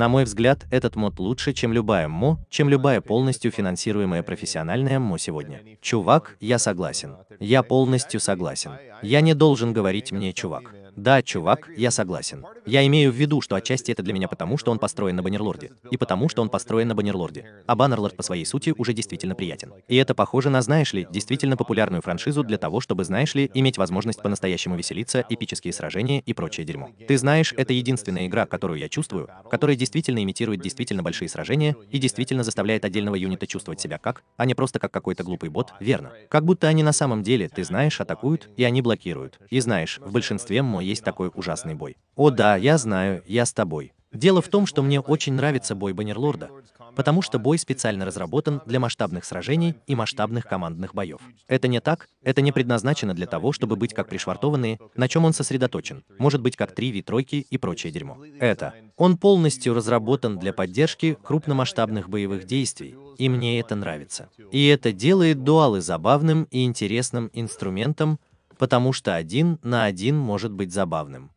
На мой взгляд, этот мод лучше, чем любая МО, чем любая полностью финансируемая профессиональная МО сегодня. Чувак, я согласен. Я полностью согласен. Я не должен говорить мне, чувак. Да, чувак, я согласен. Я имею в виду, что отчасти это для меня потому, что он построен на Баннерлорде. И потому, что он построен на Баннерлорде. А Баннерлорд по своей сути уже действительно приятен. И это похоже на, знаешь ли, действительно популярную франшизу для того, чтобы, знаешь ли, иметь возможность по-настоящему веселиться, эпические сражения и прочее дерьмо. Ты знаешь, это единственная игра, которую я чувствую, которая действительно имитирует действительно большие сражения и действительно заставляет отдельного юнита чувствовать себя как, а не просто как какой-то глупый бот, верно. Как будто они на самом деле, ты знаешь, атакуют, и они блокируют. И знаешь, в большинстве мой почему есть такой ужасный бой. О да, я знаю, я с тобой. Дело в том, что мне очень нравится бой Баннерлорда, потому что бой специально разработан для масштабных сражений и масштабных командных боев. Это не так, это не предназначено для того, чтобы быть как пришвартованные, на чем он сосредоточен, может быть как три тройки и прочее дерьмо. Это. Он полностью разработан для поддержки крупномасштабных боевых действий, и мне это нравится. И это делает дуалы забавным и интересным инструментом, потому что один на один может быть забавным.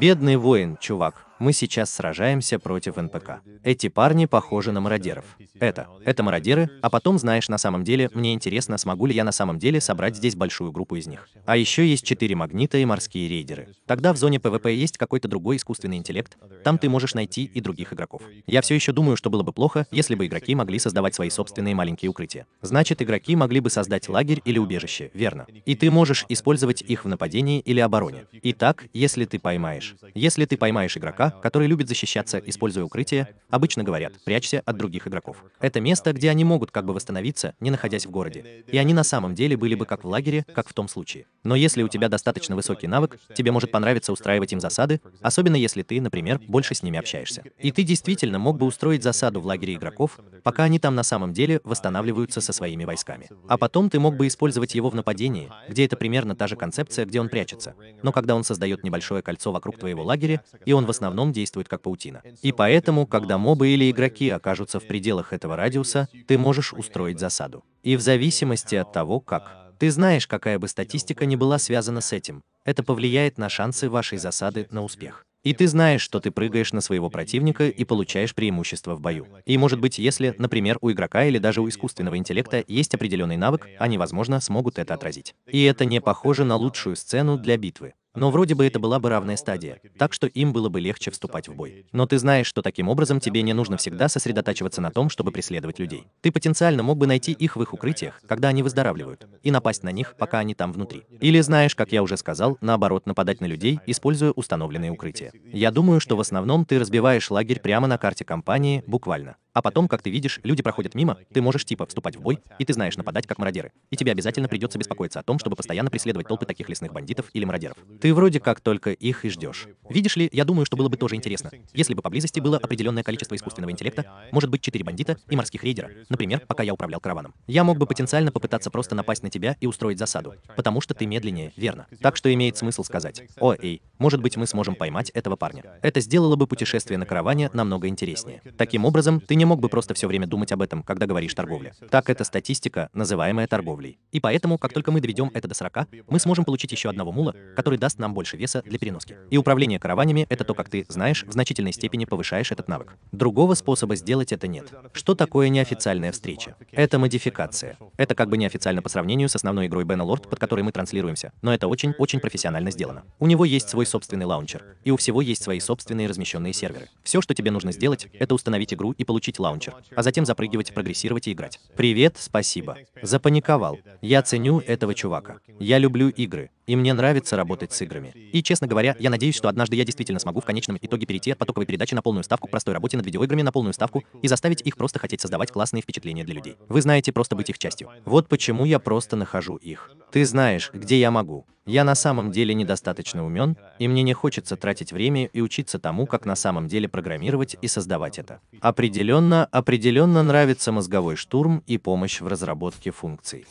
Бедный воин, чувак мы сейчас сражаемся против НПК. Эти парни похожи на мародеров. Это, это мародеры, а потом, знаешь, на самом деле, мне интересно, смогу ли я на самом деле собрать здесь большую группу из них. А еще есть четыре магнита и морские рейдеры. Тогда в зоне ПВП есть какой-то другой искусственный интеллект, там ты можешь найти и других игроков. Я все еще думаю, что было бы плохо, если бы игроки могли создавать свои собственные маленькие укрытия. Значит, игроки могли бы создать лагерь или убежище, верно. И ты можешь использовать их в нападении или обороне. Итак, если ты поймаешь, если ты поймаешь игрока, которые любят защищаться, используя укрытие, обычно говорят «прячься от других игроков». Это место, где они могут как бы восстановиться, не находясь в городе. И они на самом деле были бы как в лагере, как в том случае. Но если у тебя достаточно высокий навык, тебе может понравиться устраивать им засады, особенно если ты, например, больше с ними общаешься. И ты действительно мог бы устроить засаду в лагере игроков, пока они там на самом деле восстанавливаются со своими войсками. А потом ты мог бы использовать его в нападении, где это примерно та же концепция, где он прячется. Но когда он создает небольшое кольцо вокруг твоего лагеря, и он в основном основном действует как паутина. И поэтому, когда мобы или игроки окажутся в пределах этого радиуса, ты можешь устроить засаду. И в зависимости от того, как... Uh, ты знаешь, какая бы статистика ни была связана с этим, это повлияет на шансы вашей засады на успех. И ты знаешь, что ты прыгаешь на своего противника и получаешь преимущество в бою. И может быть, если, например, у игрока или даже у искусственного интеллекта есть определенный навык, они, uh, возможно, смогут это отразить. И это не похоже на лучшую сцену для битвы. Но вроде бы это была бы равная стадия, так что им было бы легче вступать в бой. Но ты знаешь, что таким образом тебе не нужно всегда сосредотачиваться на том, чтобы преследовать людей. Ты потенциально мог бы найти их в их укрытиях, когда они выздоравливают, и напасть на них, пока они там внутри. Или знаешь, как я уже сказал, наоборот, нападать на людей, используя установленные укрытия. Я думаю, что в основном ты разбиваешь лагерь прямо на карте компании, буквально. А потом, как ты видишь, люди проходят мимо, ты можешь типа вступать в бой, и ты знаешь нападать как мародеры. И тебе обязательно придется беспокоиться о том, чтобы постоянно преследовать толпы таких лесных бандитов или мародеров. Ты вроде как только их и ждешь. Видишь ли, я думаю, что было бы тоже интересно, если бы поблизости было определенное количество искусственного интеллекта, может быть четыре бандита и морских рейдера, например, пока я управлял караваном. Я мог бы потенциально попытаться просто напасть на тебя и устроить засаду, потому что ты медленнее, верно. Так что имеет смысл сказать, о, эй, может быть мы сможем поймать этого парня. Это сделало бы путешествие на караване намного интереснее. Таким образом, ты не не мог бы просто все время думать об этом, когда говоришь торговля. Так это статистика, называемая торговлей. И поэтому, как только мы доведем это до 40, мы сможем получить еще одного мула, который даст нам больше веса для переноски. И управление караванами — это то, как ты, знаешь, в значительной степени повышаешь этот навык. Другого способа сделать это нет. Что такое неофициальная встреча? Это модификация. Это как бы неофициально по сравнению с основной игрой Бена Лорд, под которой мы транслируемся, но это очень-очень профессионально сделано. У него есть свой собственный лаунчер, и у всего есть свои собственные размещенные серверы. Все, что тебе нужно сделать, это установить игру и получить запустить лаунчер, а затем запрыгивать, прогрессировать и играть. Привет, спасибо. Запаниковал. Я ценю этого чувака. Я люблю игры. И мне нравится работать с играми. И, честно говоря, я надеюсь, что однажды я действительно смогу в конечном итоге перейти от потоковой передачи на полную ставку к простой работе над видеоиграми на полную ставку и заставить их просто хотеть создавать классные впечатления для людей. Вы знаете, просто быть их частью. Вот почему я просто нахожу их. Ты знаешь, где я могу. Я на самом деле недостаточно умен, и мне не хочется тратить время и учиться тому, как на самом деле программировать и создавать это. Определенно, определенно нравится мозговой штурм и помощь в разработке функций.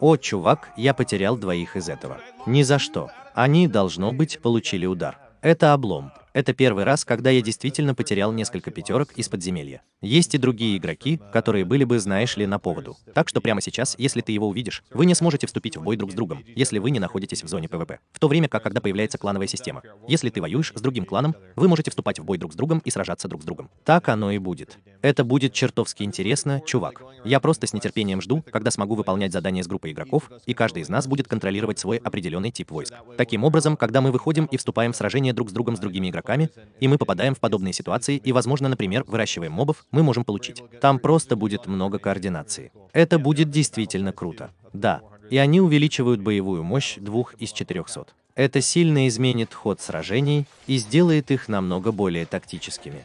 «О, чувак, я потерял двоих из этого. Ни за что. Они, должно быть, получили удар. Это облом. Это первый раз, когда я действительно потерял несколько пятерок из подземелья. Есть и другие игроки, которые были бы, знаешь ли, на поводу. Так что прямо сейчас, если ты его увидишь, вы не сможете вступить в бой друг с другом, если вы не находитесь в зоне ПВП. В то время как, когда появляется клановая система. Если ты воюешь с другим кланом, вы можете вступать в бой друг с другом и сражаться друг с другом. Так оно и будет. Это будет чертовски интересно, чувак. Я просто с нетерпением жду, когда смогу выполнять задания с группой игроков, и каждый из нас будет контролировать свой определенный тип войск. Таким образом, когда мы выходим и вступаем в сражение друг с другом с другими игроками, игроками, и мы попадаем в подобные ситуации, и, возможно, например, выращиваем мобов, мы можем получить. Там просто будет много координации. Это будет действительно круто. Да. И они увеличивают боевую мощь двух из 400. Это сильно изменит ход сражений и сделает их намного более тактическими.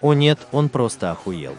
О нет, он просто охуел.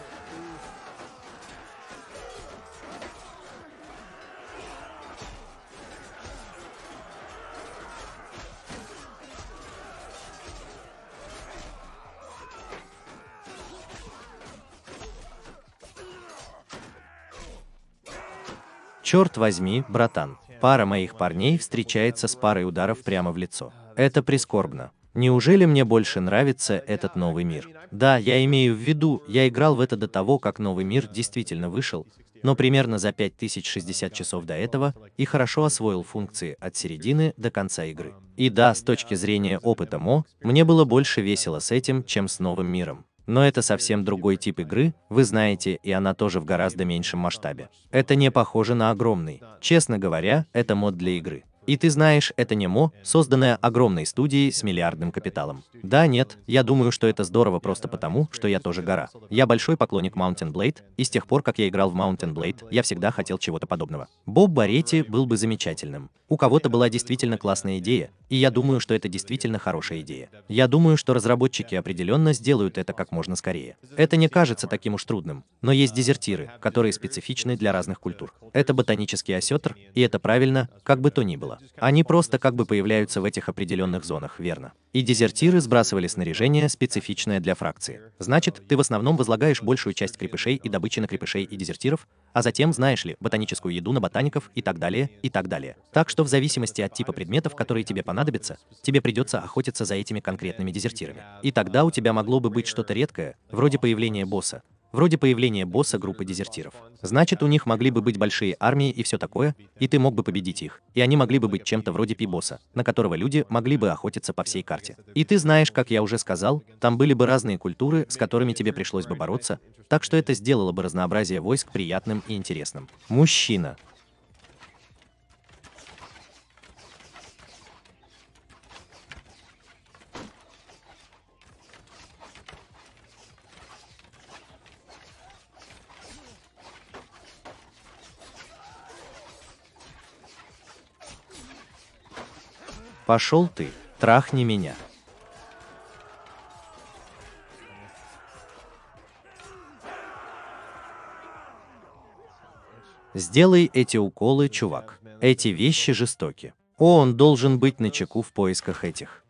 Черт возьми, братан, пара моих парней встречается с парой ударов прямо в лицо. Это прискорбно. Неужели мне больше нравится этот новый мир? Да, я имею в виду, я играл в это до того, как новый мир действительно вышел, но примерно за 5060 часов до этого и хорошо освоил функции от середины до конца игры. И да, с точки зрения опыта МО, мне было больше весело с этим, чем с новым миром. Но это совсем другой тип игры, вы знаете, и она тоже в гораздо меньшем масштабе. Это не похоже на огромный. Честно говоря, это мод для игры. И ты знаешь, это не Немо, созданная огромной студией с миллиардным капиталом. Да, нет, я думаю, что это здорово просто потому, что я тоже гора. Я большой поклонник Mountain Blade, и с тех пор, как я играл в Mountain Blade, я всегда хотел чего-то подобного. Боб Баретти был бы замечательным. У кого-то была действительно классная идея, и я думаю, что это действительно хорошая идея. Я думаю, что разработчики определенно сделают это как можно скорее. Это не кажется таким уж трудным, но есть дезертиры, которые специфичны для разных культур. Это ботанический осетр, и это правильно, как бы то ни было. Они просто как бы появляются в этих определенных зонах, верно? И дезертиры сбрасывали снаряжение, специфичное для фракции. Значит, ты в основном возлагаешь большую часть крепышей и добычи на крепышей и дезертиров, а затем, знаешь ли, ботаническую еду на ботаников и так далее, и так далее. Так что в зависимости от типа предметов, которые тебе понадобятся, тебе придется охотиться за этими конкретными дезертирами. И тогда у тебя могло бы быть что-то редкое, вроде появления босса, вроде появления босса группы дезертиров. Значит, у них могли бы быть большие армии и все такое, и ты мог бы победить их, и они могли бы быть чем-то вроде пи-босса, на которого люди могли бы охотиться по всей карте. И ты знаешь, как я уже сказал, там были бы разные культуры, с которыми тебе пришлось бы бороться, так что это сделало бы разнообразие войск приятным и интересным. Мужчина. Пошел ты, трахни меня. Сделай эти уколы, чувак. Эти вещи жестоки. О, он должен быть на чеку в поисках этих.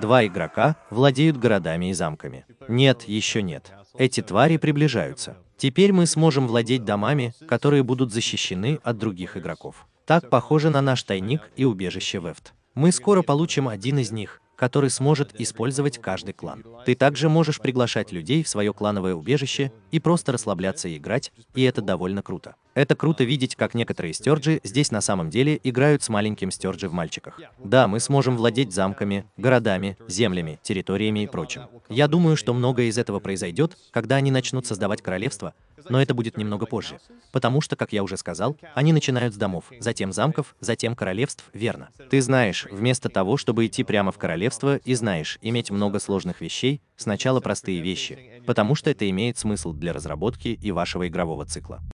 Два игрока владеют городами и замками. Нет, еще нет. Эти твари приближаются. Теперь мы сможем владеть домами, которые будут защищены от других игроков. Так похоже на наш тайник и убежище Вефт. Мы скоро получим один из них, который сможет использовать каждый клан. Ты также можешь приглашать людей в свое клановое убежище и просто расслабляться и играть, и это довольно круто. Это круто видеть, как некоторые стерджи здесь на самом деле играют с маленьким стерджи в мальчиках. Да, мы сможем владеть замками, городами, землями, территориями и прочим. Я думаю, что многое из этого произойдет, когда они начнут создавать королевство, но это будет немного позже. Потому что, как я уже сказал, они начинают с домов, затем замков, затем королевств, верно. Ты знаешь, вместо того, чтобы идти прямо в королевство, и знаешь, иметь много сложных вещей, сначала простые вещи, потому что это имеет смысл для разработки и вашего игрового цикла.